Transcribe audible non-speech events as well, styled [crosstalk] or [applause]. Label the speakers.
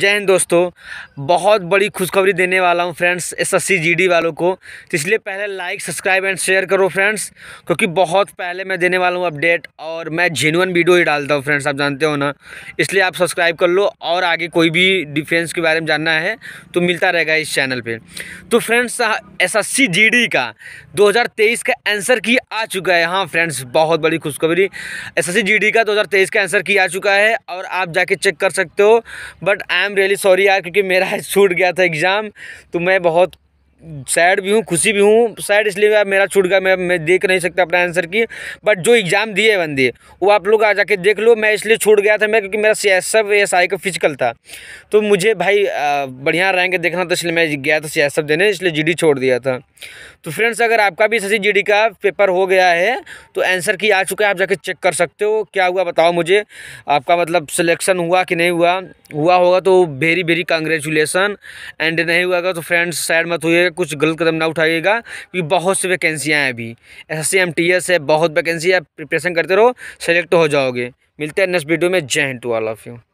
Speaker 1: जय हिंद दोस्तों बहुत बड़ी खुशखबरी देने वाला हूं फ्रेंड्स एसएससी जीडी वालों को तो इसलिए पहले लाइक सब्सक्राइब एंड शेयर करो फ्रेंड्स क्योंकि बहुत पहले मैं देने वाला हूं अपडेट और मैं जेनुअन वीडियो ही डालता हूं फ्रेंड्स आप जानते हो ना इसलिए आप सब्सक्राइब कर लो और आगे कोई भी डिफेंस के बारे में जानना है तो मिलता रहेगा इस चैनल पर तो फ्रेंड्स एस एस का दो का आंसर की आ चुका है हाँ फ्रेंड्स बहुत बड़ी खुशखबरी एस एस का दो का आंसर की आ चुका है और आप जाके चेक कर सकते हो but I am really sorry यार क्योंकि मेरा [laughs] छूट गया था एग्ज़ाम तो मैं बहुत सैड भी हूँ खुशी भी हूँ सैड इसलिए मेरा छूट गया मैं मैं देख नहीं सकता अपना आंसर की बट जो एग्ज़ाम दिए बंदे वो आप लोग आ जाके देख लो मैं इसलिए छूट गया था मैं क्योंकि मेरा C S F S I का फिजिकल था तो मुझे भाई बढ़िया रैंक देखना था इसलिए मैं गया था सी एस एफ देने इसलिए जी डी छोड़ दिया था तो फ्रेंड्स अगर आपका भी सी जी डी का पेपर हो गया है तो आंसर की आ चुका है आप जाके चेक कर सकते हो क्या हुआ बताओ मुझे आपका मतलब सिलेक्शन हुआ कि नहीं हुआ हुआ होगा तो वेरी वेरी कंग्रेचुलेसन एंड नहीं हुआ तो फ्रेंड्स सैड मत हुए करिएगा कुछ गलत कदम ना उठाइएगा क्योंकि बहुत सी वैकेंसियाँ हैं अभी S S C M T S है बहुत वैकेंसी है प्रिपरेशन करते रहो सेलेक्ट हो जाओगे मिलते हैं नेक्स्ट वीडियो में Jai Hind to all of you